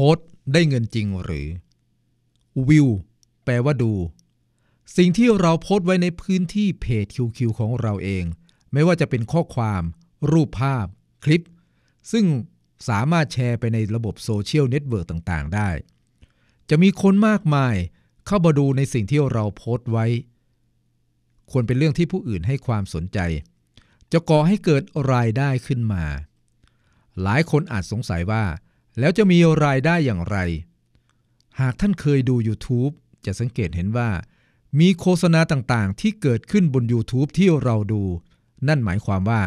ค้ดได้เงินจริงหรือวิวแปลว่าดู สิ่งที่เราโพสต์ไว้ในพื้นที่เพจ QQ ของเราเอง ไม่ว่าจะเป็นข้อความ รูปภาพ คลิป ซึ่งสามารถแชร์ไปในระบบโซเชียลเน็ตเวิร์กต่างๆ ได้ จะมีคนมากมายเข้ามาดูในสิ่งที่เราโพสต์ไว้ ควรเป็นเรื่องที่ผู้อื่นให้ความสนใจ จะก่อให้เกิดรายได้ขึ้นมา หลายคนอาจสงสัยว่าแล้วจะมีรายได้อย่างไร หากท่านเคยดู YouTube จะสังเกตเห็นว่า มีโฆษณาต่างๆที่เกิดขึ้นบน YouTube ที่เราดู นั่นหมายความว่า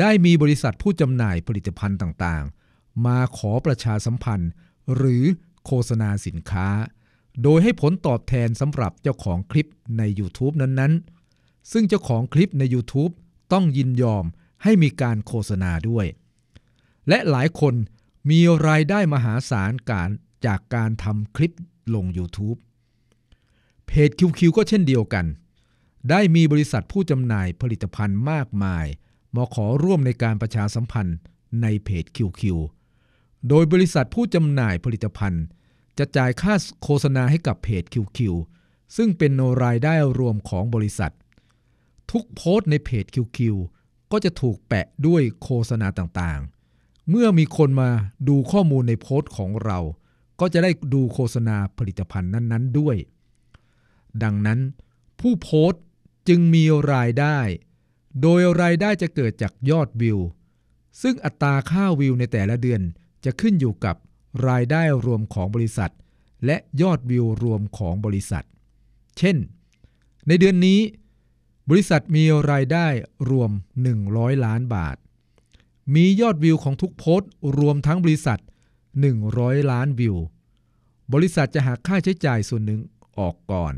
ได้มีบริษัทผู้จำหน่ายผลิตภัณฑ์ต่างๆ มาขอประชาสัมพันธ์ หรือโฆษณาสินค้า โดยให้ผลตอบแทนสำหรับเจ้าของคลิปใน YouTube นั้นๆ ซึ่งเจ้าของคลิปใน YouTube ต้องยินยอมให้มีการโฆษณาด้วย และหลายคนมีรายได้มหาศาลการจากการทำคลิปลง YouTube เพจ QQ ก็เช่นเดียวกัน ได้มีบริษัทผู้จำหน่ายผลิตภัณฑ์มากมายมาขอร่วมในการประชาสัมพันธ์ในเพจ QQ โดยบริษัทผู้จำหน่ายผลิตภัณฑ์ จะจ่ายค่าโฆษณาให้กับเพจ QQ ซึ่งเป็นรายได้รวมของบริษัท ทุกโพสต์ในเพจ QQ ก็จะถูกแปะด้วยโฆษณาต่างๆเมื่อมีคนมาดูข้อมูลในโพสต์ของเรา ก็จะได้ดูโฆษณาผลิตภัณฑ์นั้น ๆด้วย ดังนั้นผู้โพสต์จึงมีรายได้ โดยรายได้จะเกิดจากยอดวิว ซึ่งอัตราค่าวิวในแต่ละเดือนจะขึ้นอยู่กับรายได้รวมของบริษัท และยอดวิวรวมของบริษัท เช่น ในเดือนนี้ บริษัทมีรายได้รวม 100 ล้านบาทมียอดวิวของทุกโพสต์รวมทั้งบริษัท 100 ล้านวิว บริษัทจะหักค่าใช้จ่ายส่วนหนึ่งออกก่อน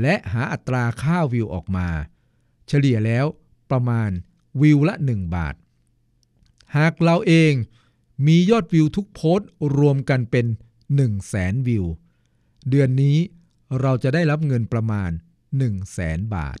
และหาอัตราค่าวิวออกมา เฉลี่ยแล้วประมาณวิวละ 1 บาท หากเราเองมียอดวิวทุกโพสต์รวมกันเป็น1 0 0 0 0นวิว เดือนนี้เราจะได้รับเงินประมาณ1 0 0 0 0นบาท